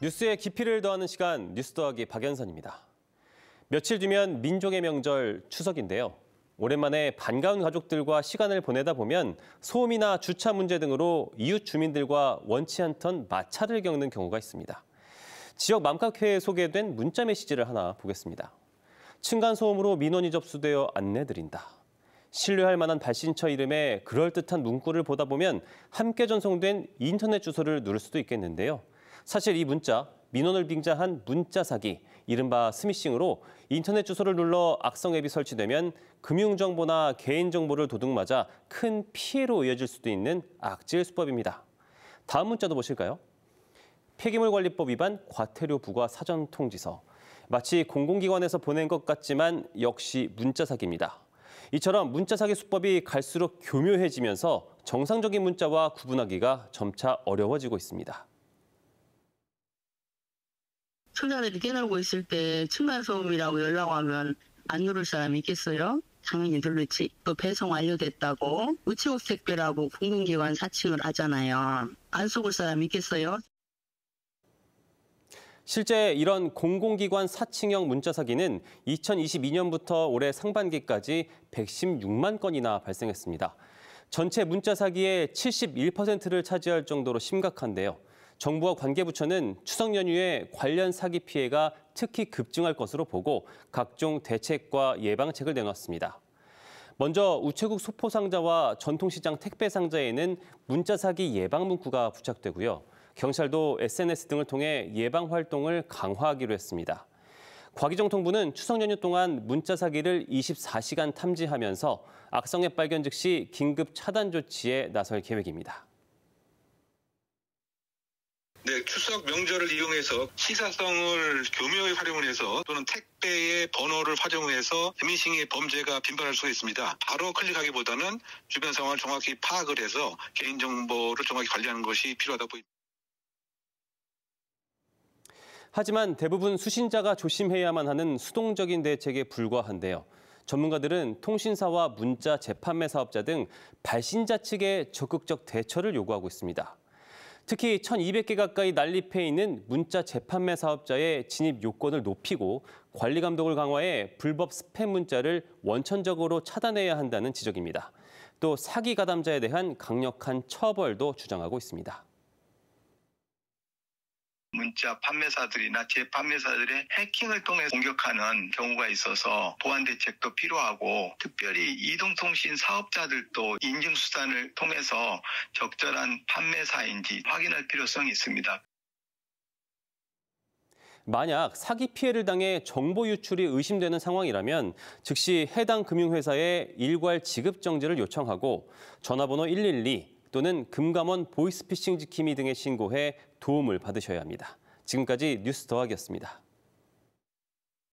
뉴스에 깊이를 더하는 시간 뉴스 더하기 박연선입니다. 며칠 뒤면 민족의 명절 추석인데요. 오랜만에 반가운 가족들과 시간을 보내다 보면 소음이나 주차 문제 등으로 이웃 주민들과 원치 않던 마찰을 겪는 경우가 있습니다. 지역 맘카페에 소개된 문자 메시지를 하나 보겠습니다. 층간 소음으로 민원이 접수되어 안내드린다. 신뢰할 만한 발신처 이름에 그럴듯한 문구를 보다 보면 함께 전송된 인터넷 주소를 누를 수도 있겠는데요. 사실 이 문자 민원을 빙자한 문자 사기, 이른바 스미싱으로 인터넷 주소를 눌러 악성 앱이 설치되면 금융정보나 개인정보를 도둑맞아 큰 피해로 이어질 수도 있는 악질 수법입니다. 다음 문자도 보실까요? 폐기물관리법 위반 과태료 부과 사전 통지서. 마치 공공기관에서 보낸 것 같지만 역시 문자 사기입니다. 이처럼 문자 사기 수법이 갈수록 교묘해지면서 정상적인 문자와 구분하기가 점차 어려워지고 있습니다. 청자들이 깨놀고 있을 때 층간소음이라고 연락 하면안 누를 사람이 있겠어요? 당연히 누르지. 그 배송 완료됐다고 우체국 택배라고 공공기관 사칭을 하잖아요. 안 속을 사람이 있겠어요? 실제 이런 공공기관 사칭형 문자 사기는 2022년부터 올해 상반기까지 116만 건이나 발생했습니다. 전체 문자 사기의 71%를 차지할 정도로 심각한데요. 정부와 관계부처는 추석 연휴에 관련 사기 피해가 특히 급증할 것으로 보고 각종 대책과 예방책을 내놨습니다. 먼저 우체국 소포 상자와 전통시장 택배 상자에는 문자 사기 예방 문구가 부착되고요. 경찰도 SNS 등을 통해 예방 활동을 강화하기로 했습니다. 과기정통부는 추석 연휴 동안 문자 사기를 24시간 탐지하면서 악성의 발견 즉시 긴급 차단 조치에 나설 계획입니다. 네, 추석 명절을 이용해서 시사성을 교묘히 활용을 해서 또는 택배의 번호를 활용해서 대민싱의 범죄가 빈발할 수가 있습니다. 바로 클릭하기보다는 주변 상황을 정확히 파악을 해서 개인정보를 정확히 관리하는 것이 필요하다 보입니다. 하지만 대부분 수신자가 조심해야만 하는 수동적인 대책에 불과한데요. 전문가들은 통신사와 문자 재판매 사업자 등 발신자 측의 적극적 대처를 요구하고 있습니다. 특히 1,200개 가까이 난립해 있는 문자 재판매 사업자의 진입 요건을 높이고 관리 감독을 강화해 불법 스팸 문자를 원천적으로 차단해야 한다는 지적입니다. 또 사기 가담자에 대한 강력한 처벌도 주장하고 있습니다. 문자 판매사들이나 재판매사들의 해킹을 통해 공격하는 경우가 있어서 보안 대책도 필요하고 특별히 이동통신 사업자들도 인증수단을 통해서 적절한 판매사인지 확인할 필요성이 있습니다. 만약 사기 피해를 당해 정보 유출이 의심되는 상황이라면 즉시 해당 금융회사에 일괄 지급 정지를 요청하고 전화번호 112, 또는 금감원 보이스피싱 지킴이 등에 신고해 도움을 받으셔야 합니다. 지금까지 뉴스 더하기였습니다.